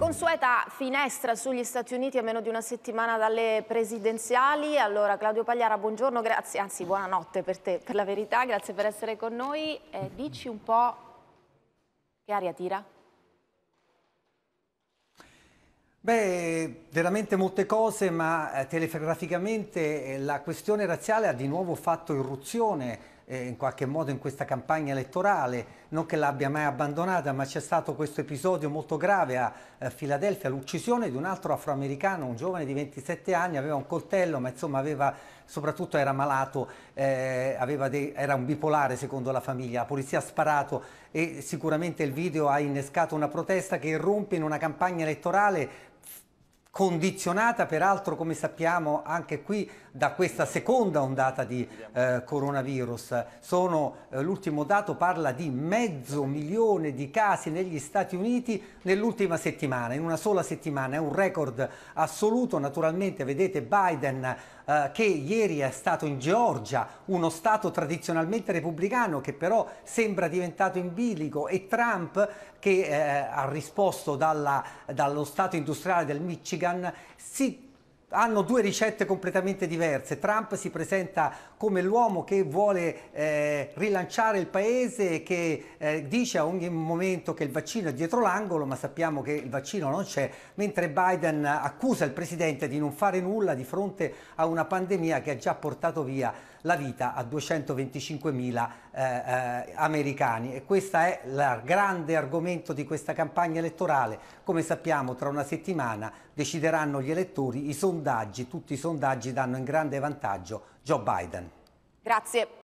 consueta finestra sugli Stati Uniti a meno di una settimana dalle presidenziali. Allora, Claudio Pagliara, buongiorno, grazie, anzi buonanotte per te, per la verità, grazie per essere con noi. Eh, dici un po' che aria tira? Beh, veramente molte cose, ma eh, telegraficamente eh, la questione razziale ha di nuovo fatto irruzione eh, in qualche modo in questa campagna elettorale, non che l'abbia mai abbandonata, ma c'è stato questo episodio molto grave a eh, Filadelfia, l'uccisione di un altro afroamericano, un giovane di 27 anni, aveva un coltello, ma insomma aveva, soprattutto era malato, eh, dei, era un bipolare secondo la famiglia, la polizia ha sparato e sicuramente il video ha innescato una protesta che irrompe in una campagna elettorale condizionata peraltro come sappiamo anche qui da questa seconda ondata di eh, coronavirus. Eh, l'ultimo dato parla di mezzo milione di casi negli Stati Uniti nell'ultima settimana, in una sola settimana, è un record assoluto, naturalmente vedete Biden eh, che ieri è stato in Georgia, uno stato tradizionalmente repubblicano che però sembra diventato in bilico e Trump che eh, ha risposto dalla, dallo stato industriale del Michigan Michigan si hanno due ricette completamente diverse. Trump si presenta come l'uomo che vuole eh, rilanciare il paese, che eh, dice a ogni momento che il vaccino è dietro l'angolo, ma sappiamo che il vaccino non c'è, mentre Biden accusa il presidente di non fare nulla di fronte a una pandemia che ha già portato via la vita a 225.000 eh, eh, americani. E questo è il grande argomento di questa campagna elettorale. Come sappiamo, tra una settimana decideranno gli elettori i sondaggi sondaggi, tutti i sondaggi danno un grande vantaggio Joe Biden. Grazie.